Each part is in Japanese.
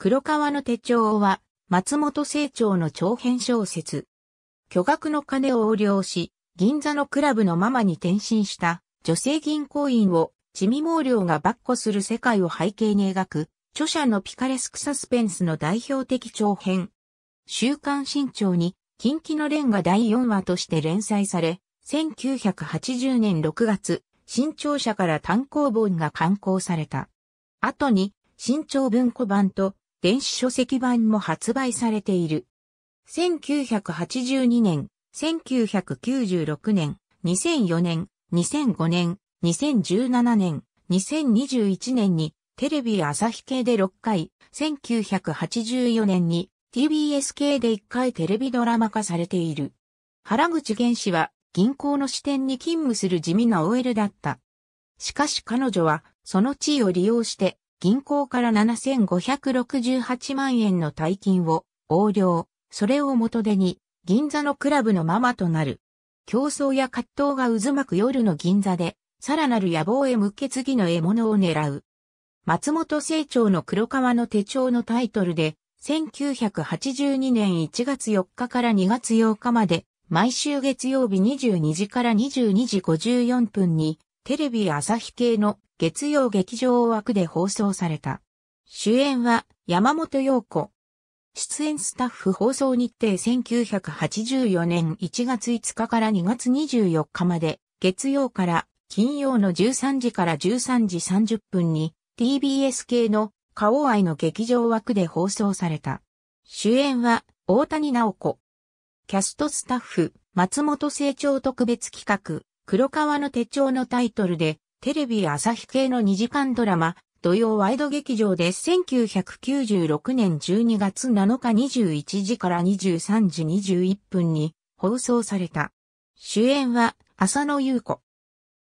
黒川の手帳は、松本清張の長編小説。巨額の金を横領し、銀座のクラブのママに転身した女性銀行員を、地味毛量が跋扈する世界を背景に描く、著者のピカレスクサスペンスの代表的長編。週刊新潮に、近畿の連が第4話として連載され、1980年6月、新潮社から単行本が刊行された。後に、新潮文庫版と電子書籍版も発売されている。1982年、1996年、2004年、2005年、2017年、2021年にテレビ朝日系で6回、1984年に TBS 系で1回テレビドラマ化されている。原口原氏は銀行の支店に勤務する地味な OL だった。しかし彼女はその地位を利用して銀行から7568万円の大金を横領、それを元手に銀座のクラブのママとなる。競争や葛藤が渦巻く夜の銀座で、さらなる野望へ向け次の獲物を狙う。松本清張の黒川の手帳のタイトルで、1982年1月4日から2月8日まで、毎週月曜日22時から22時54分に、テレビ朝日系の月曜劇場枠で放送された。主演は山本陽子。出演スタッフ放送日程1984年1月5日から2月24日まで、月曜から金曜の13時から13時30分に TBS 系の花王愛の劇場枠で放送された。主演は大谷直子。キャストスタッフ、松本成長特別企画、黒川の手帳のタイトルで、テレビ朝日系の2時間ドラマ、土曜ワイド劇場で1996年12月7日21時から23時21分に放送された。主演は浅野優子。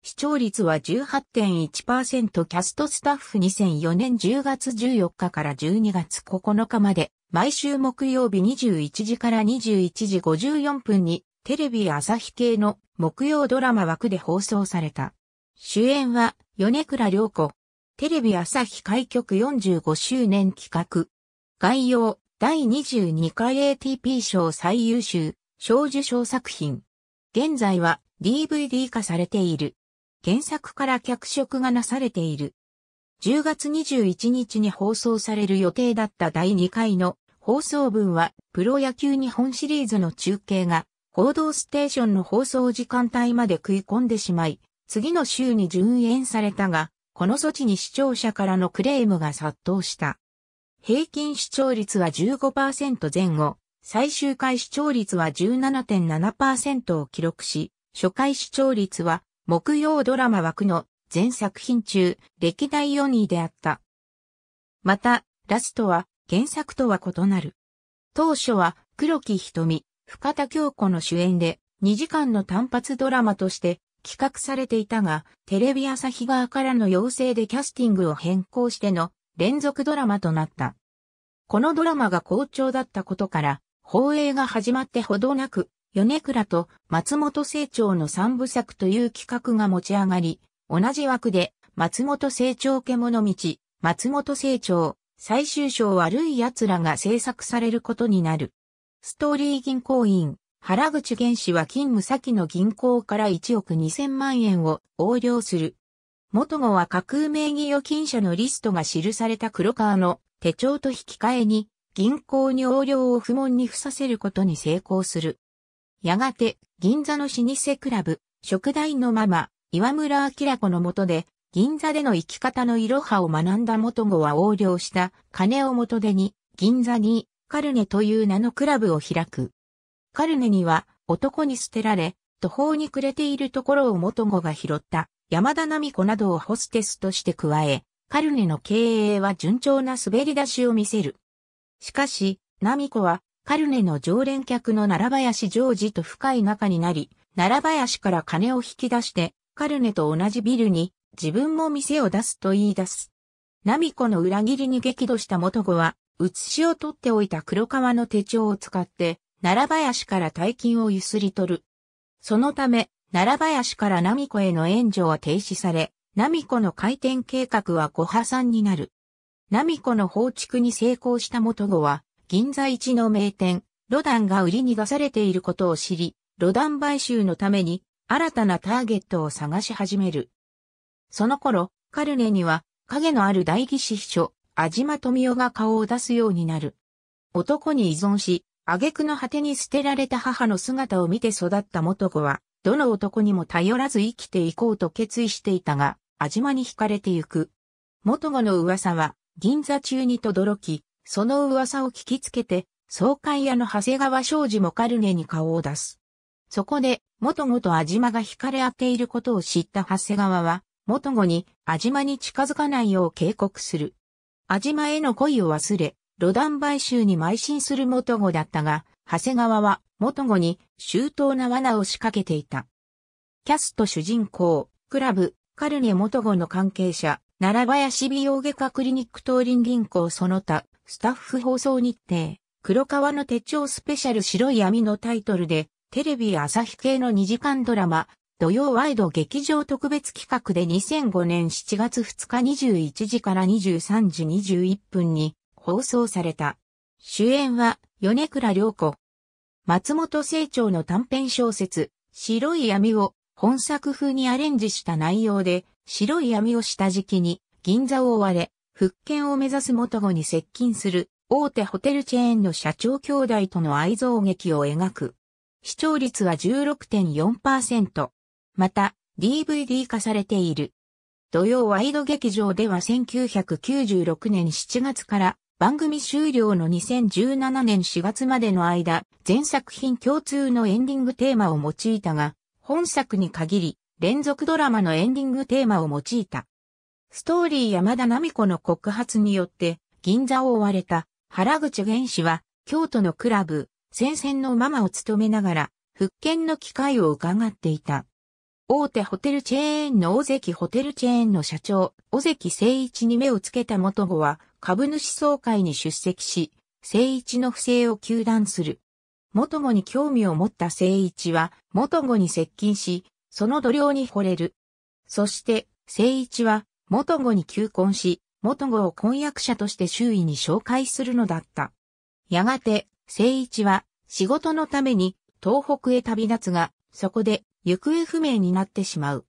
視聴率は18.1%キャストスタッフ2004年10月14日から12月9日まで毎週木曜日21時から21時54分にテレビ朝日系の木曜ドラマ枠で放送された。主演は、米倉涼子。テレビ朝日開局45周年企画。概要、第22回 ATP 賞最優秀、賞受賞作品。現在は DVD 化されている。原作から脚色がなされている。10月21日に放送される予定だった第2回の放送分は、プロ野球日本シリーズの中継が、報道ステーションの放送時間帯まで食い込んでしまい、次の週に順延されたが、この措置に視聴者からのクレームが殺到した。平均視聴率は15%前後、最終回視聴率は17.7%を記録し、初回視聴率は木曜ドラマ枠の全作品中歴代4位であった。また、ラストは原作とは異なる。当初は黒木瞳、深田京子の主演で2時間の単発ドラマとして企画されていたが、テレビ朝日側からの要請でキャスティングを変更しての連続ドラマとなった。このドラマが好調だったことから、放映が始まってほどなく、米倉と松本清張の三部作という企画が持ち上がり、同じ枠で松本清張獣道、松本清張、最終章悪い奴らが制作されることになる。ストーリー銀行員、原口原氏は勤務先の銀行から1億2000万円を横領する。元後は架空名義預金者のリストが記された黒川の手帳と引き換えに銀行に横領を不問に付させることに成功する。やがて銀座の老舗クラブ、職大のママ、岩村明子の下で銀座での生き方のいろはを学んだ元後は横領した金を元手に銀座にカルネという名のクラブを開く。カルネには男に捨てられ、途方に暮れているところを元子が拾った山田奈美子などをホステスとして加え、カルネの経営は順調な滑り出しを見せる。しかし、奈美子はカルネの常連客の奈良林ジョージと深い仲になり、奈良林から金を引き出して、カルネと同じビルに自分も店を出すと言い出す。奈美子の裏切りに激怒した元子は、写しを取っておいた黒革の手帳を使って、奈良林から大金をゆすり取る。そのため、奈良林から奈美子への援助は停止され、奈美子の回転計画はご破産になる。奈美子の放逐に成功した元子は、銀座一の名店、ロダンが売りに出されていることを知り、ロダン買収のために、新たなターゲットを探し始める。その頃、カルネには、影のある代議士秘書、安島富夫が顔を出すようになる。男に依存し、挙句の果てに捨てられた母の姿を見て育った元子は、どの男にも頼らず生きていこうと決意していたが、味間に惹かれてゆく。元子の噂は、銀座中にとどろき、その噂を聞きつけて、総会屋の長谷川商事もカルネに顔を出す。そこで、元子と味間が惹かれ合っていることを知った長谷川は、元子に味間に近づかないよう警告する。味間への恋を忘れ、ロダン買収に邁進する元語だったが、長谷川は元語に周到な罠を仕掛けていた。キャスト主人公、クラブ、カルネ元語の関係者、奈良林美容外科クリニック東林銀行その他、スタッフ放送日程、黒川の手帳スペシャル白い闇のタイトルで、テレビ朝日系の2時間ドラマ、土曜ワイド劇場特別企画で2005年7月2日21時から23時21分に、放送された。主演は、米倉涼子。松本清張の短編小説、白い闇を本作風にアレンジした内容で、白い闇を下敷きに、銀座を追われ、復権を目指す元子に接近する、大手ホテルチェーンの社長兄弟との愛憎劇を描く。視聴率は16.4%。また、DVD 化されている。土曜ワイド劇場では1996年7月から番組終了の2017年4月までの間、全作品共通のエンディングテーマを用いたが、本作に限り、連続ドラマのエンディングテーマを用いた。ストーリー山田奈美子の告発によって、銀座を追われた原口玄氏は、京都のクラブ、戦線のママを務めながら、復権の機会を伺っていた。大手ホテルチェーンの大関ホテルチェーンの社長、尾関誠一に目をつけた元子は、株主総会に出席し、聖一の不正を求断する。元語に興味を持った聖一は、元語に接近し、その度量に惚れる。そして、聖一は、元語に求婚し、元語を婚約者として周囲に紹介するのだった。やがて、聖一は、仕事のために、東北へ旅立つが、そこで、行方不明になってしまう。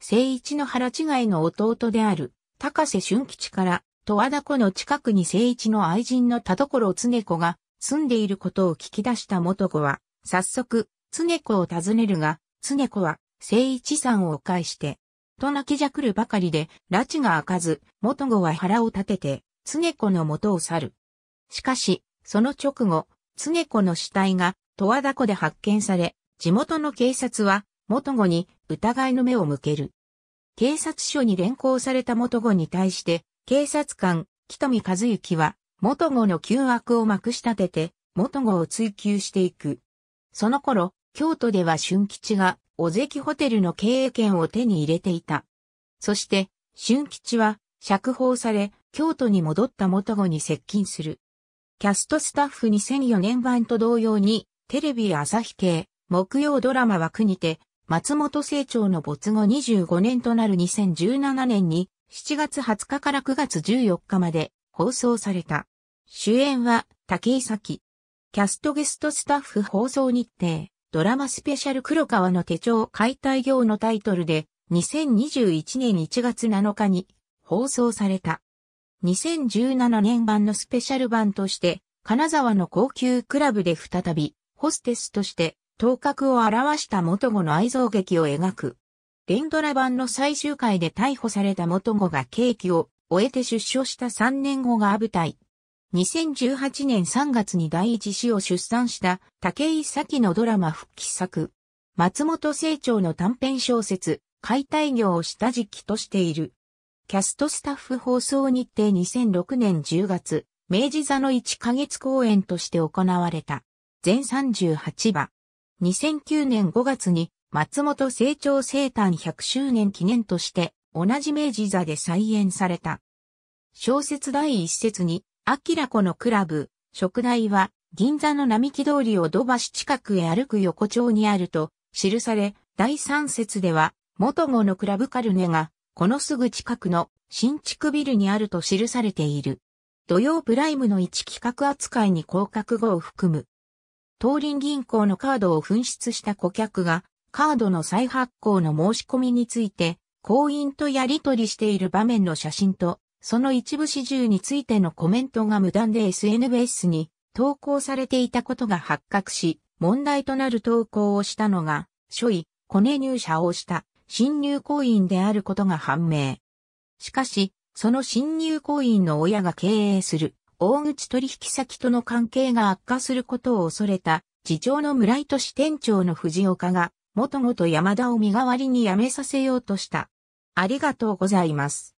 聖一の腹違いの弟である、高瀬俊吉から、十和田湖の近くに聖一の愛人の田所常子が住んでいることを聞き出した元子は、早速、常子を訪ねるが、常子は聖一さんを介して、と泣きじゃくるばかりで、拉致が開かず、元子は腹を立てて、常子の元を去る。しかし、その直後、常子の死体が十和田湖で発見され、地元の警察は元子に疑いの目を向ける。警察署に連行された元子に対して警察官、木富和幸は、元語の旧悪をまくし立てて、元語を追求していく。その頃、京都では春吉が、小関ホテルの経営権を手に入れていた。そして、春吉は、釈放され、京都に戻った元語に接近する。キャストスタッフ2004年版と同様に、テレビ朝日系、木曜ドラマ枠にて、松本清張の没後25年となる2017年に、7月20日から9月14日まで放送された。主演は竹井咲。キャストゲストスタッフ放送日程、ドラマスペシャル黒川の手帳解体業のタイトルで、2021年1月7日に放送された。2017年版のスペシャル版として、金沢の高級クラブで再び、ホステスとして、頭角を表した元子の愛憎劇を描く、連ドラ版の最終回で逮捕された元子が刑期を終えて出所した3年後が舞台。2018年3月に第一子を出産した竹井咲のドラマ復帰作。松本清張の短編小説、解体業を下敷きとしている。キャストスタッフ放送日程2006年10月、明治座の1ヶ月公演として行われた。全38話。2009年5月に松本成長生誕100周年記念として、同じ明治座で再演された。小説第一節に、アキラコのクラブ、食材は、銀座の並木通りを土橋近くへ歩く横丁にあると、記され、第三節では、元語のクラブカルネが、このすぐ近くの新築ビルにあると記されている。土曜プライムの一企画扱いに降格後を含む。東林銀行のカードを紛失した顧客がカードの再発行の申し込みについて、行員とやり取りしている場面の写真と、その一部始終についてのコメントが無断で SNS に投稿されていたことが発覚し、問題となる投稿をしたのが、初位、コネ入社をした新入行員であることが判明。しかし、その新入行員の親が経営する大口取引先との関係が悪化することを恐れた、次長の村井都市店長の藤岡がもともと山田を身代わりに辞めさせようとした。ありがとうございます。